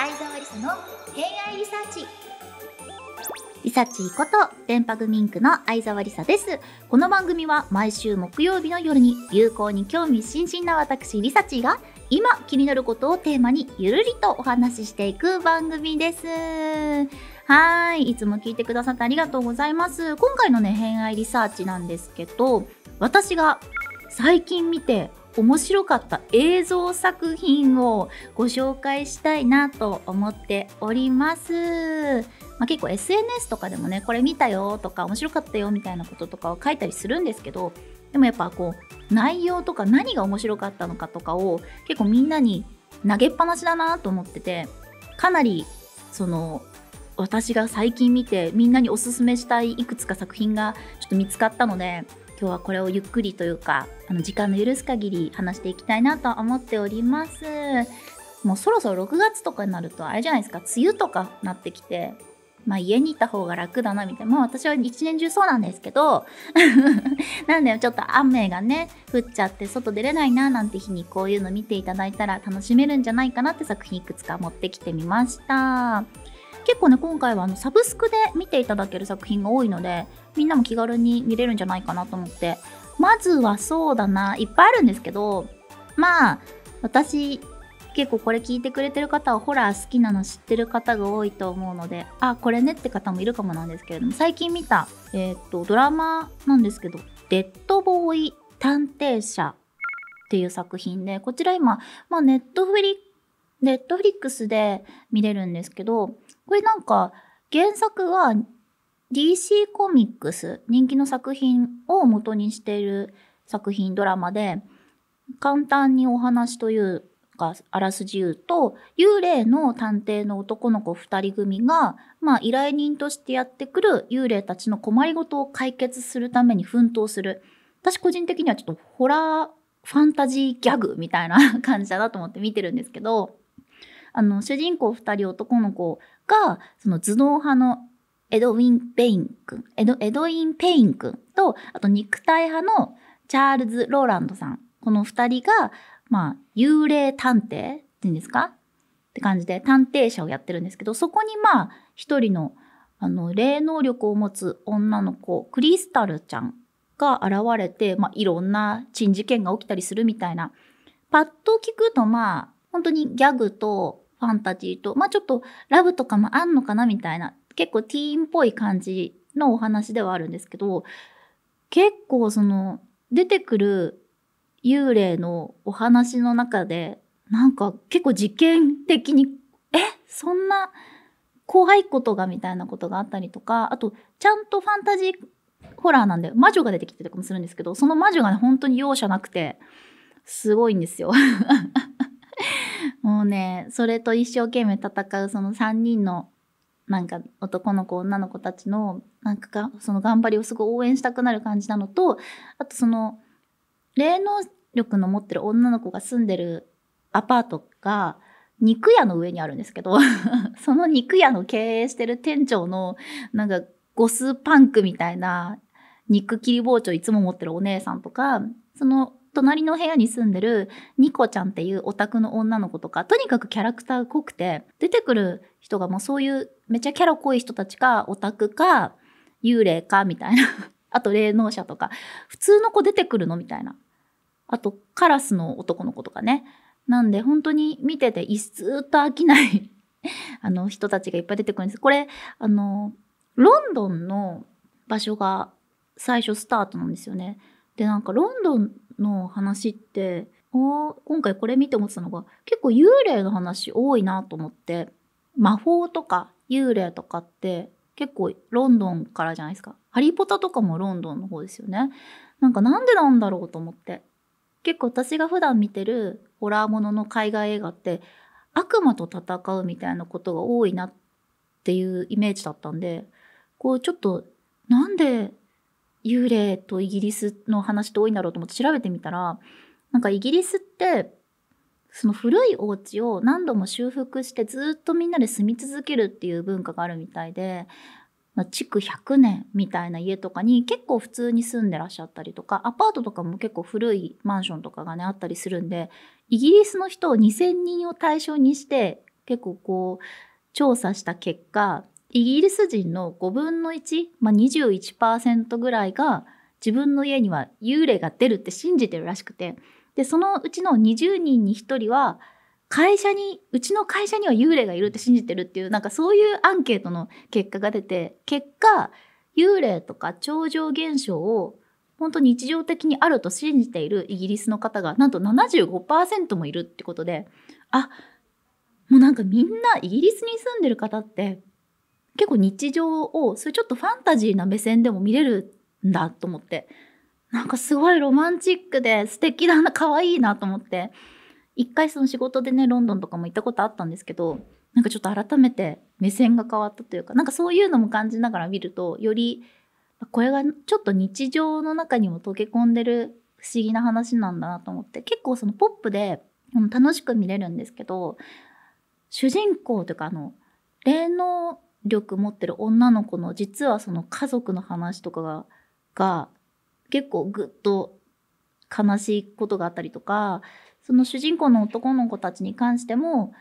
相沢理沙の偏愛リサーチリサチこと電波組インクの相沢理沙ですこの番組は毎週木曜日の夜に流行に興味津々な私リサチが今気になることをテーマにゆるりとお話ししていく番組ですはい。いつも聞いてくださってありがとうございます。今回のね、偏愛リサーチなんですけど、私が最近見て面白かった映像作品をご紹介したいなと思っております。まあ、結構 SNS とかでもねこれ見たよとか面白かったよみたいなこととかを書いたりするんですけどでもやっぱこう内容とか何が面白かったのかとかを結構みんなに投げっぱなしだなと思っててかなりその私が最近見てみんなにおすすめしたいいくつか作品がちょっと見つかったので今日はこれをゆっくりというかあの時間の許す限り話していきたいなと思っておりますもうそろそろ6月とかになるとあれじゃないですか梅雨とかなってきてまあ家にいた方が楽だなみたいな。まあ私は一年中そうなんですけど、なんでちょっと雨がね、降っちゃって外出れないななんて日にこういうの見ていただいたら楽しめるんじゃないかなって作品いくつか持ってきてみました。結構ね今回はあのサブスクで見ていただける作品が多いのでみんなも気軽に見れるんじゃないかなと思ってまずはそうだないっぱいあるんですけどまあ私結構これ聞いてくれてる方はホラー好きなの知ってる方が多いと思うのであこれねって方もいるかもなんですけれども最近見た、えー、っとドラマなんですけど「デッドボーイ探偵者」っていう作品でこちら今、まあ、ネットフリネットフリックスで見れるんですけどこれなんか原作は DC コミックス人気の作品を元にしている作品ドラマで簡単にお話というかあらすじ言うと幽霊の探偵の男の子2人組が、まあ、依頼人としてやってくる幽霊たちの困りごとを解決するために奮闘する私個人的にはちょっとホラーファンタジーギャグみたいな感じだなと思って見てるんですけどあの、主人公二人男の子が、その頭脳派のエドウィン・ペイン君、エド、エドウィン・ペイン君と、あと肉体派のチャールズ・ローランドさん。この二人が、まあ、幽霊探偵っていうんですかって感じで探偵者をやってるんですけど、そこにまあ、一人の、あの、霊能力を持つ女の子、クリスタルちゃんが現れて、まあ、いろんな珍事件が起きたりするみたいな。パッと聞くとまあ、本当にギャグとファンタジーと、まあちょっとラブとかもあんのかなみたいな、結構ティーンっぽい感じのお話ではあるんですけど、結構その出てくる幽霊のお話の中で、なんか結構事件的に、えそんな怖いことがみたいなことがあったりとか、あとちゃんとファンタジーホラーなんで魔女が出てきてたりもするんですけど、その魔女がね、本当に容赦なくて、すごいんですよ もうね、それと一生懸命戦うその3人の、なんか男の子、女の子たちの、なんかが、その頑張りをすごい応援したくなる感じなのと、あとその、霊能力の持ってる女の子が住んでるアパートが、肉屋の上にあるんですけど その肉屋の経営してる店長の、なんか、ゴスパンクみたいな、肉切り包丁いつも持ってるお姉さんとか、その隣の部屋に住んでるニコちゃんっていうオタクの女の子とか、とにかくキャラクター濃くて、出てくる人がもうそういうめっちゃキャラ濃い人たちか、オタクか、幽霊か、みたいな。あと霊能者とか、普通の子出てくるのみたいな。あとカラスの男の子とかね。なんで本当に見ててずっと飽きない あの人たちがいっぱい出てくるんです。これ、あの、ロンドンの場所が最初スタートなんですよね。でなんかロンドンの話ってあ今回これ見て思ってたのが結構幽霊の話多いなと思って魔法とか幽霊とかって結構ロンドンからじゃないですかハリポタとかもロンドンの方ですよねなんかなんでなんだろうと思って結構私が普段見てるホラーものの海外映画って悪魔と戦うみたいなことが多いなっていうイメージだったんでこうちょっとなんで幽霊とイギリスの話って多いんだろうと思って調べてみたらなんかイギリスってその古いお家を何度も修復してずっとみんなで住み続けるっていう文化があるみたいで、まあ、築100年みたいな家とかに結構普通に住んでらっしゃったりとかアパートとかも結構古いマンションとかがねあったりするんでイギリスの人を2,000人を対象にして結構こう調査した結果イギリス人の5分の1、まあ、21%ぐらいが自分の家には幽霊が出るって信じてるらしくてでそのうちの20人に1人は会社にうちの会社には幽霊がいるって信じてるっていうなんかそういうアンケートの結果が出て結果幽霊とか超常現象を本当に日常的にあると信じているイギリスの方がなんと75%もいるってことであもうなんかみんなイギリスに住んでる方って結構日常をそれちょっとファンタジーな目線でも見れるんだと思ってなんかすごいロマンチックで素敵だな可愛いなと思って一回その仕事でねロンドンとかも行ったことあったんですけどなんかちょっと改めて目線が変わったというかなんかそういうのも感じながら見るとよりこれがちょっと日常の中にも溶け込んでる不思議な話なんだなと思って結構そのポップで楽しく見れるんですけど主人公というかあの霊能力持ってる女の子の実はその家族の話とかがが結構グッと悲しいことがあったりとかその主人公の男の子たちに関しても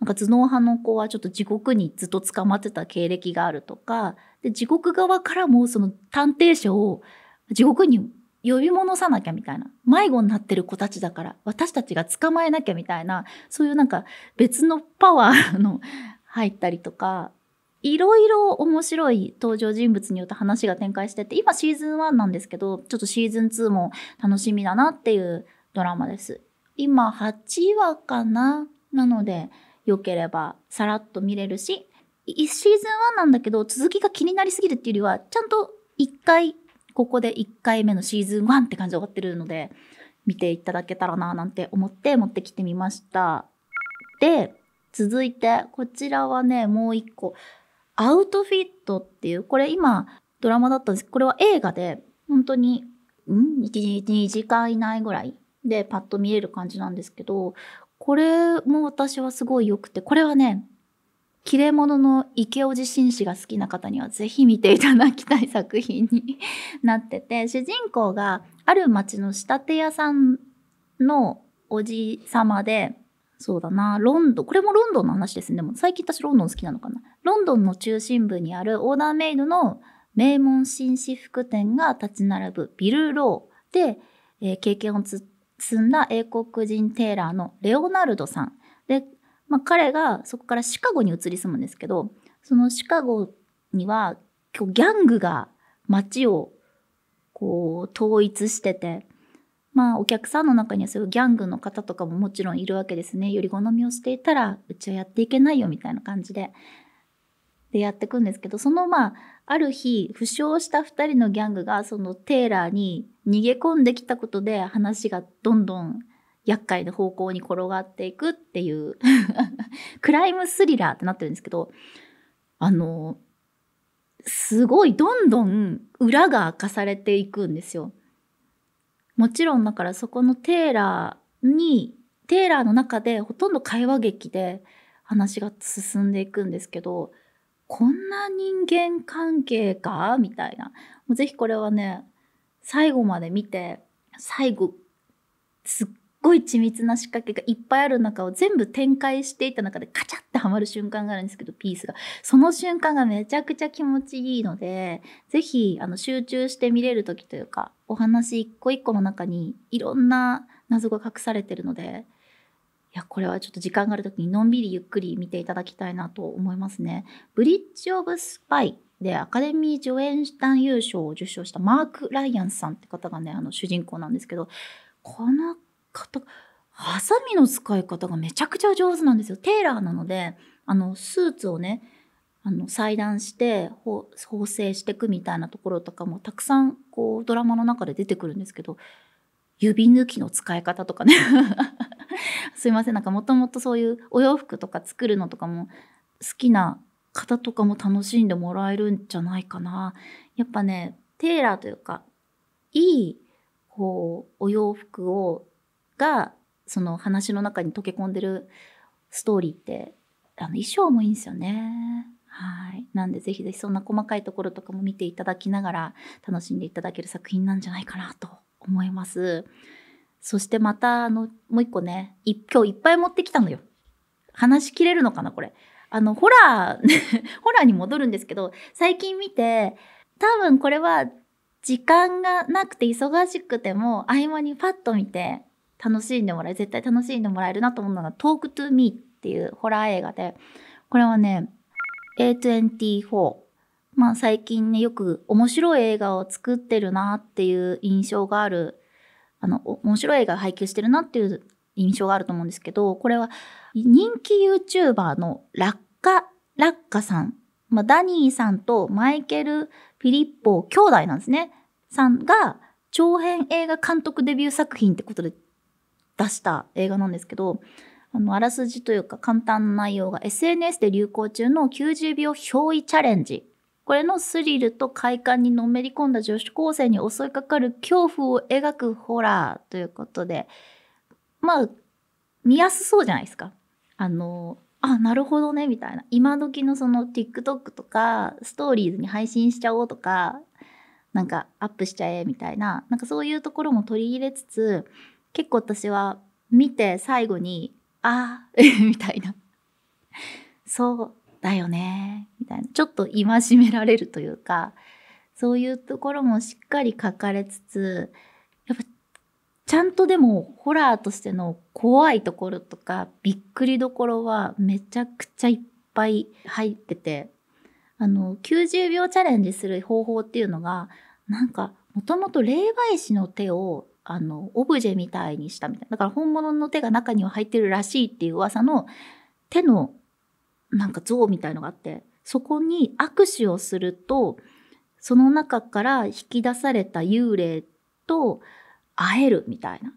なんか頭脳派の子はちょっと地獄にずっと捕まってた経歴があるとかで地獄側からもその探偵者を地獄に呼び戻さなきゃみたいな迷子になってる子たちだから私たちが捕まえなきゃみたいなそういうなんか別のパワーの入ったりとかいろいろ面白い登場人物によって話が展開してて、今シーズン1なんですけど、ちょっとシーズン2も楽しみだなっていうドラマです。今8話かななので、良ければさらっと見れるし、1シーズン1なんだけど、続きが気になりすぎるっていうよりは、ちゃんと1回、ここで1回目のシーズン1って感じで終わってるので、見ていただけたらななんて思って持ってきてみました。で、続いて、こちらはね、もう1個。アウトフィットっていう、これ今ドラマだったんですけど、これは映画で、本当に、うん1日2時間以内ぐらいでパッと見れる感じなんですけど、これも私はすごい良くて、これはね、切れ者の池尾地紳士が好きな方にはぜひ見ていただきたい作品に なってて、主人公がある町の仕立て屋さんのおじ様で、そうだな、ロンドン、これもロンドンの話ですね。でも最近私ロンドン好きなのかな。ロンドンの中心部にあるオーダーメイドの名門紳士服店が立ち並ぶビルローで、えー、経験を積んだ英国人テーラーのレオナルドさん。で、まあ、彼がそこからシカゴに移り住むんですけど、そのシカゴにはギャングが街をこう統一してて、まあ、お客さんの中にはそういうギャングの方とかももちろんいるわけですね。より好みをしていたら、うちはやっていけないよみたいな感じで。でやっていくんですけど、そのまあ、ある日、負傷した2人のギャングが、そのテーラーに逃げ込んできたことで、話がどんどん厄介な方向に転がっていくっていう クライムスリラーってなってるんですけど、あの、すごいどんどん裏が明かされていくんですよ。もちろんだからそこのテーラーにテーラーの中でほとんど会話劇で話が進んでいくんですけどこんな人間関係かみたいなもうぜひこれはね最後まで見て最後すっごい緻密な仕掛けがいっぱいある中を全部展開していった中でカチャってはまる瞬間があるんですけど、ピースが。その瞬間がめちゃくちゃ気持ちいいので、ぜひ、あの、集中して見れる時というか、お話一個一個の中にいろんな謎が隠されてるので、いや、これはちょっと時間がある時にのんびりゆっくり見ていただきたいなと思いますね。ブリッジ・オブ・スパイでアカデミー助演団優勝を受賞したマーク・ライアンさんって方がね、あの主人公なんですけど、この方ハサミの使い方がめちゃくちゃ上手なんですよテーラーなのであのスーツをねあの裁断して縫製していくみたいなところとかもたくさんこうドラマの中で出てくるんですけど指抜きの使い方とかね すいませんなんかもともとそういうお洋服とか作るのとかも好きな方とかも楽しんでもらえるんじゃないかなやっぱねテーラーというかいいこうお洋服をがその話の中に溶け込んでるストーリーってあの衣装もいいんですよね。はいなんでぜひぜひそんな細かいところとかも見ていただきながら楽しんでいただける作品なんじゃないかなと思います。そしてまたあのもう一個ね今日いっぱい持ってきたのよ。話しきれるのかなこれ。あのホラー ホラーに戻るんですけど最近見て多分これは時間がなくて忙しくても合間にパッと見て楽しんでもらえ絶対楽しんでもらえるなと思うのが「トークトゥーミー」っていうホラー映画でこれはね A24 まあ最近ねよく面白い映画を作ってるなっていう印象があるあの面白い映画配給してるなっていう印象があると思うんですけどこれは人気 YouTuber のカ・ラッカさん、まあ、ダニーさんとマイケル・フィリッポ兄弟なんですねさんが長編映画監督デビュー作品ってことで出した映画なんですけど、あの、あらすじというか簡単な内容が SNS で流行中の90秒憑依チャレンジ。これのスリルと快感にのめり込んだ女子高生に襲いかかる恐怖を描くホラーということで、まあ、見やすそうじゃないですか。あの、あ、なるほどね、みたいな。今時のその TikTok とか、ストーリーズに配信しちゃおうとか、なんかアップしちゃえ、みたいな。なんかそういうところも取り入れつつ、結構私は見て最後に、ああ、みたいな。そうだよね、みたいな。ちょっと戒められるというか、そういうところもしっかり書かれつつ、やっぱちゃんとでもホラーとしての怖いところとかびっくりどころはめちゃくちゃいっぱい入ってて、あの、90秒チャレンジする方法っていうのが、なんか、もともと霊媒師の手をあのオブジェみたいにしたみたいだから本物の手が中には入ってるらしいっていう噂の手のなんか像みたいのがあってそこに握手をするとその中から引き出された幽霊と会えるみたいな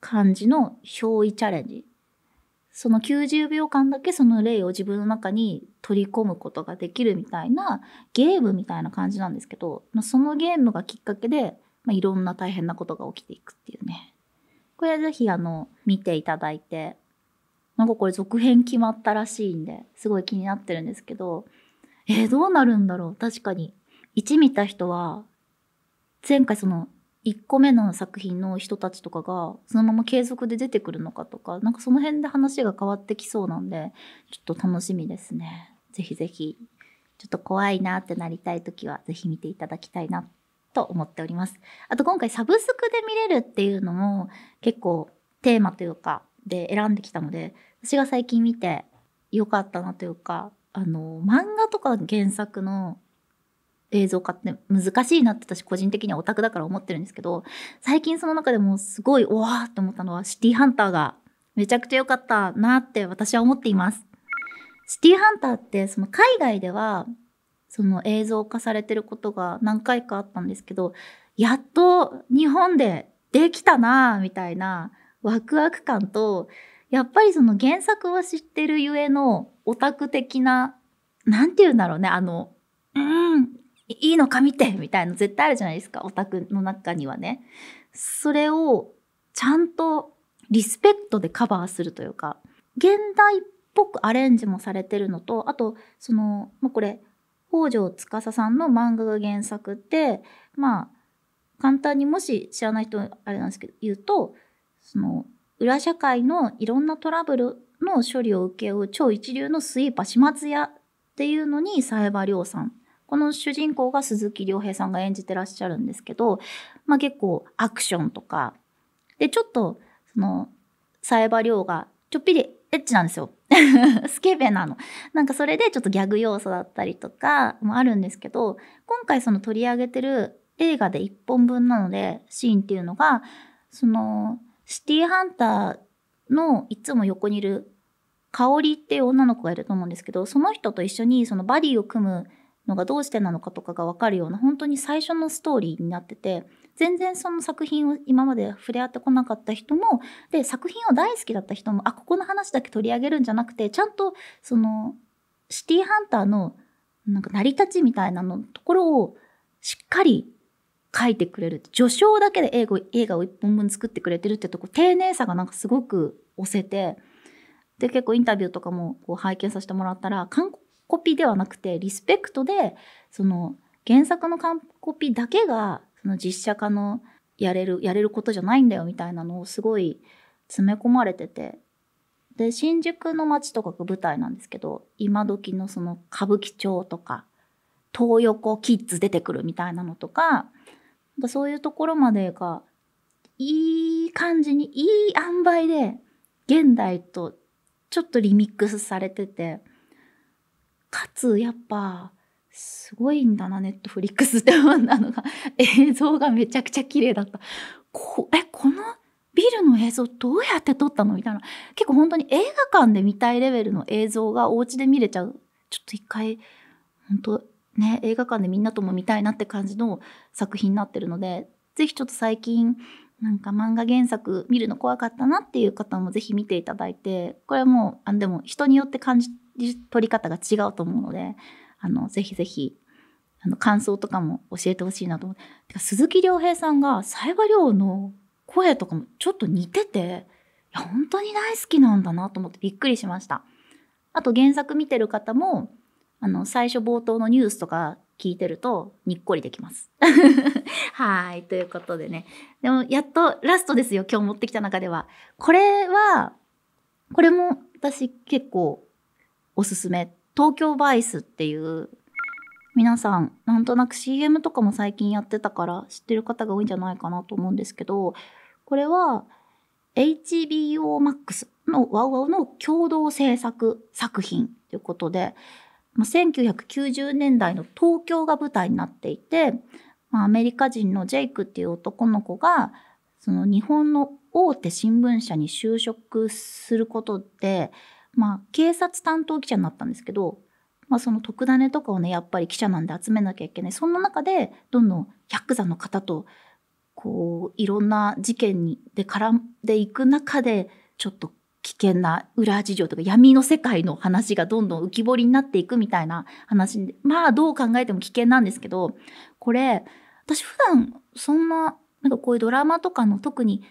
感じの憑依チャレンジその90秒間だけその霊を自分の中に取り込むことができるみたいなゲームみたいな感じなんですけど、まあ、そのゲームがきっかけでまあ、いろんな大変なことが起きていくっていうね。これぜひあの、見ていただいて、なんかこれ続編決まったらしいんで、すごい気になってるんですけど、えー、どうなるんだろう確かに。1見た人は、前回その1個目の作品の人たちとかがそのまま継続で出てくるのかとかなんかその辺で話が変わってきそうなんでちょっと楽しみですね。ぜひぜひちょっと怖いなってなりたい時はぜひ見ていただきたいなと思っております。あと今回サブスクで見れるっていうのも結構テーマというかで選んできたので、私が最近見てよかったなというか、あの、漫画とか原作の映像化って難しいなって私個人的にはオタクだから思ってるんですけど、最近その中でもすごい、おわーって思ったのはシティハンターがめちゃくちゃ良かったなって私は思っています。シティハンターってその海外ではその映像化されてることが何回かあったんですけどやっと日本でできたなみたいなワクワク感とやっぱりその原作は知ってるゆえのオタク的な何て言うんだろうねあのうんいいのか見てみたいの絶対あるじゃないですかオタクの中にはね。それをちゃんとリスペクトでカバーするというか現代っぽくアレンジもされてるのとあとその、まあ、これ北条司さんの漫画が原作でまあ簡単にもし知らない人あれなんですけど言うとその裏社会のいろんなトラブルの処理を請け負う超一流のスイーパー島津屋っていうのに冴羽亮さんこの主人公が鈴木亮平さんが演じてらっしゃるんですけど、まあ、結構アクションとかでちょっとその冴羽亮がちょっぴりエッチなんですよ スケベなの。なんかそれでちょっとギャグ要素だったりとかもあるんですけど、今回その取り上げてる映画で1本分なので、シーンっていうのが、その、シティハンターのいつも横にいる香りっていう女の子がいると思うんですけど、その人と一緒にそのバディを組むのがどうしてなのかとかがわかるような、本当に最初のストーリーになってて、全然その作品を今まで触れ合ってこなかった人もで作品を大好きだった人もあここの話だけ取り上げるんじゃなくてちゃんとそのシティーハンターのなんか成り立ちみたいなのところをしっかり書いてくれる序章だけで映画を一本分作ってくれてるってとこ丁寧さがなんかすごく押せてで結構インタビューとかもこう拝見させてもらったら完コピではなくてリスペクトでその原作の完コピだけがその実写化のやれるやれることじゃないんだよみたいなのをすごい詰め込まれててで新宿の街とかが舞台なんですけど今時のその歌舞伎町とか東横キッズ出てくるみたいなのとかそういうところまでがいい感じにいい塩梅で現代とちょっとリミックスされててかつやっぱすごいんだな、ネットフリックスって思ったのが、映像がめちゃくちゃ綺麗だった。こえ、このビルの映像どうやって撮ったのみたいな。結構本当に映画館で見たいレベルの映像がお家で見れちゃう。ちょっと一回、本当ね、映画館でみんなとも見たいなって感じの作品になってるので、ぜひちょっと最近、なんか漫画原作見るの怖かったなっていう方もぜひ見ていただいて、これはもう、あでも人によって感じ取り方が違うと思うので、あのぜひぜひあの感想とかも教えてほしいなと思って鈴木亮平さんが冴羽りの声とかもちょっと似てていや本当に大好きなんだなと思ってびっくりしましたあと原作見てる方もあの最初冒頭のニュースとか聞いてるとにっこりできます はいということでねでもやっとラストですよ今日持ってきた中ではこれはこれも私結構おすすめ東京バイスっていう皆さんなんとなく CM とかも最近やってたから知ってる方が多いんじゃないかなと思うんですけどこれは HBO Max のワウワウの共同制作作品ということで、まあ、1990年代の東京が舞台になっていて、アメリカ人のジェイクっていう男の子がその日本の大手新聞社に就職することでまあ、警察担当記者になったんですけど、まあ、その特ダネとかをねやっぱり記者なんで集めなきゃいけないそんな中でどんどんヤクザの方とこういろんな事件にで絡んでいく中でちょっと危険な裏事情とか闇の世界の話がどんどん浮き彫りになっていくみたいな話でまあどう考えても危険なんですけどこれ私普段そんななんかこういうドラマとかの特に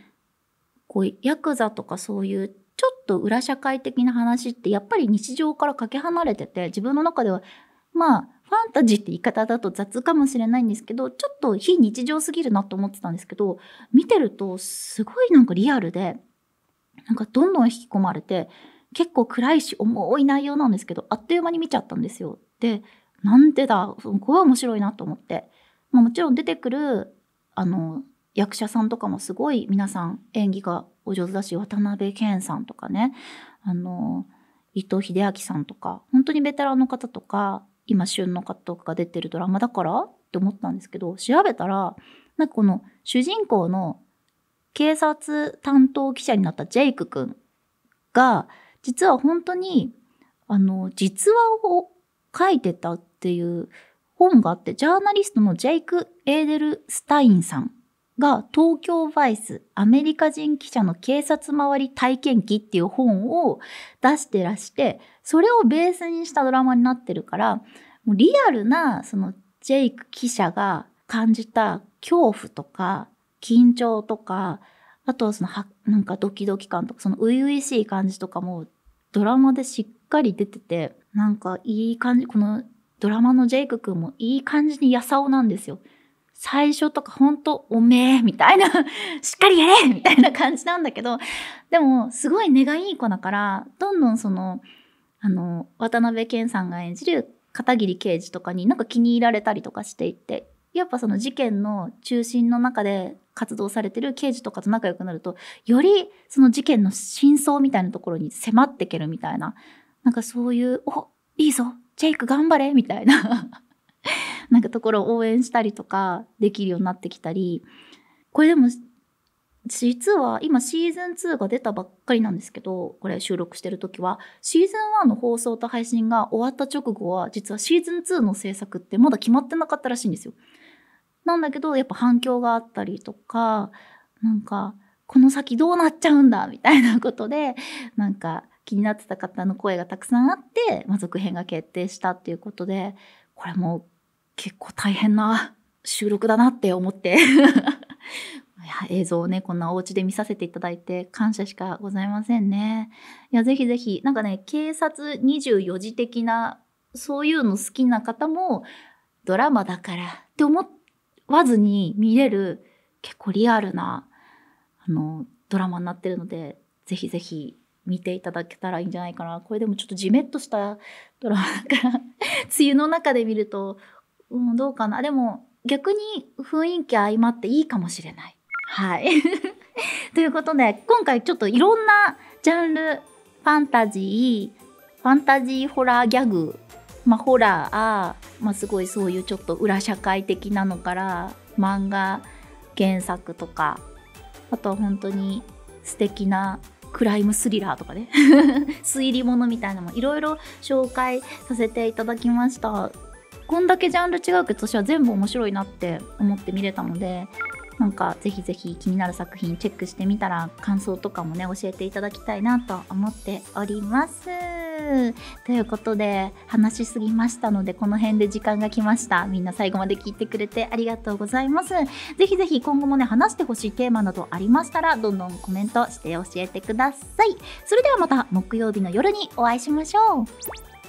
こうヤクザとかそういうちょっと裏社会的な話ってやっぱり日常からかけ離れてて自分の中ではまあファンタジーって言い方だと雑かもしれないんですけどちょっと非日常すぎるなと思ってたんですけど見てるとすごいなんかリアルでなんかどんどん引き込まれて結構暗いし重い内容なんですけどあっという間に見ちゃったんですよ。でなんでだすごい面白いなと思って、まあ、もちろん出てくるあの役者さんとかもすごい皆さん演技がお上手だし、渡辺謙さんとかね、あの、伊藤英明さんとか、本当にベテランの方とか、今旬の方とかが出てるドラマだからって思ったんですけど、調べたら、なんかこの主人公の警察担当記者になったジェイクくんが、実は本当に、あの、実話を書いてたっていう本があって、ジャーナリストのジェイク・エーデル・スタインさんが東京バイスアメリカ人記者の警察周り体験記っていう本を出してらしてそれをベースにしたドラマになってるからリアルなそのジェイク記者が感じた恐怖とか緊張とかあとはそのはなんかドキドキ感とかその初々しい感じとかもドラマでしっかり出ててなんかいい感じこのドラマのジェイク君もいい感じにやさおなんですよ。最初とかほんとおめえみたいな しっかりやれみたいな感じなんだけど、でもすごい根がいい子だから、どんどんその、あの、渡辺謙さんが演じる片桐刑事とかになんか気に入られたりとかしていって、やっぱその事件の中心の中で活動されてる刑事とかと仲良くなると、よりその事件の真相みたいなところに迫ってけるみたいな、なんかそういう、おいいぞジェイク頑張れみたいな なんかところを応援したりとかできるようになってきたりこれでも実は今シーズン2が出たばっかりなんですけどこれ収録してる時はシーズン1の放送と配信が終わった直後は実はシーズン2の制作ってまだ決まってなかったらしいんですよ。なんだけどやっぱ反響があったりとかなんかこの先どうなっちゃうんだみたいなことでなんか気になってた方の声がたくさんあって、まあ、続編が決定したっていうことでこれも結構大変な収録だなって思って 映像をね、こんなお家で見させていただいて感謝しかございませんね。いや、ぜひぜひ、なんかね、警察24時的な、そういうの好きな方も、ドラマだからって思わずに見れる、結構リアルな、あの、ドラマになってるので、ぜひぜひ見ていただけたらいいんじゃないかな。これでもちょっとジメッとしたドラマだから、梅雨の中で見ると、うん、どうかな。でも、逆に雰囲気相まっていいかもしれない。はい。ということで、今回ちょっといろんなジャンル、ファンタジー、ファンタジーホラーギャグ、まあ、ホラー、まあ、すごいそういうちょっと裏社会的なのから、漫画原作とか、あとは本当に素敵なクライムスリラーとかね 推理ものみたいなのもいろいろ紹介させていただきましたこんだけジャンル違うけど私は全部面白いなって思って見れたのでなんかぜひぜひ気になる作品チェックしてみたら感想とかもね教えていただきたいなと思っております。ということで話しすぎましたのでこの辺で時間が来ました。みんな最後まで聞いてくれてありがとうございます。ぜひぜひ今後もね話してほしいテーマなどありましたらどんどんコメントして教えてください。それではまた木曜日の夜にお会いしましょう。